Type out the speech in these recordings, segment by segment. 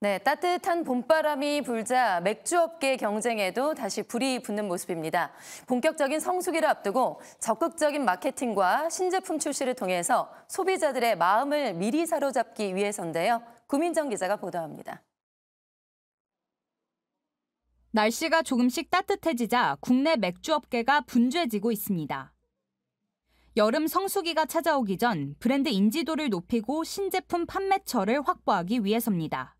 네, 따뜻한 봄바람이 불자 맥주업계 경쟁에도 다시 불이 붙는 모습입니다. 본격적인 성수기를 앞두고 적극적인 마케팅과 신제품 출시를 통해서 소비자들의 마음을 미리 사로잡기 위해서인데요. 구민정 기자가 보도합니다. 날씨가 조금씩 따뜻해지자 국내 맥주업계가 분주해지고 있습니다. 여름 성수기가 찾아오기 전 브랜드 인지도를 높이고 신제품 판매처를 확보하기 위해서입니다.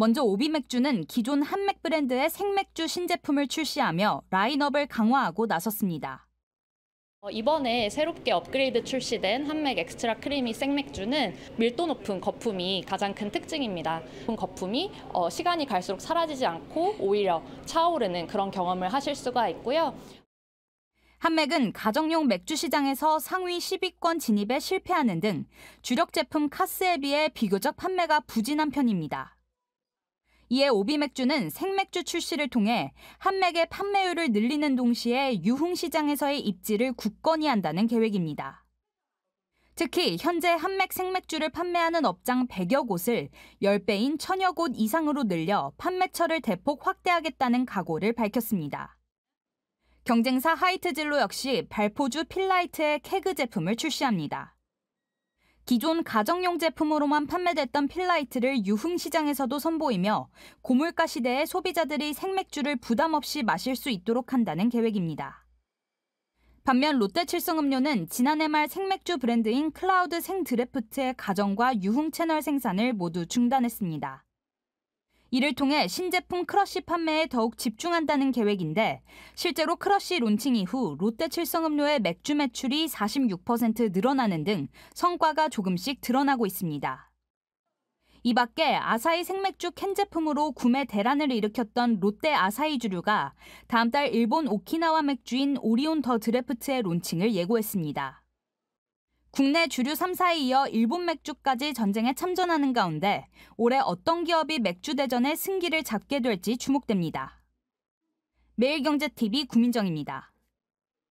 먼저 오비맥주는 기존 한맥 브랜드의 생맥주 신제품을 출시하며 라인업을 강화하고 나섰습니다. 어, 이번에 새롭게 업그레이드 출시된 한맥 엑스트라 크리미 생맥주는 밀도 높은 거품이 가장 큰 특징입니다. 그 거품이 어, 시간이 갈수록 사라지지 않고 오히려 차오르는 그런 경험을 하실 수가 있고요. 한맥은 가정용 맥주 시장에서 상위 10위권 진입에 실패하는 등 주력 제품 카스에 비해 비교적 판매가 부진한 편입니다. 이에 오비맥주는 생맥주 출시를 통해 한맥의 판매율을 늘리는 동시에 유흥 시장에서의 입지를 굳건히 한다는 계획입니다. 특히 현재 한맥 생맥주를 판매하는 업장 100여 곳을 10배인 1 0 0 0여곳 이상으로 늘려 판매처를 대폭 확대하겠다는 각오를 밝혔습니다. 경쟁사 하이트진로 역시 발포주 필라이트의 케그 제품을 출시합니다. 기존 가정용 제품으로만 판매됐던 필라이트를 유흥시장에서도 선보이며 고물가 시대에 소비자들이 생맥주를 부담 없이 마실 수 있도록 한다는 계획입니다. 반면 롯데칠성음료는 지난해 말 생맥주 브랜드인 클라우드 생드래프트의 가정과 유흥 채널 생산을 모두 중단했습니다. 이를 통해 신제품 크러쉬 판매에 더욱 집중한다는 계획인데 실제로 크러쉬 론칭 이후 롯데 칠성음료의 맥주 매출이 46% 늘어나는 등 성과가 조금씩 드러나고 있습니다. 이 밖에 아사히 생맥주 캔 제품으로 구매 대란을 일으켰던 롯데 아사히 주류가 다음 달 일본 오키나와 맥주인 오리온 더 드래프트의 론칭을 예고했습니다. 국내 주류 3사에 이어 일본 맥주까지 전쟁에 참전하는 가운데 올해 어떤 기업이 맥주 대전의 승기를 잡게 될지 주목됩니다. 매일경제TV 구민정입니다.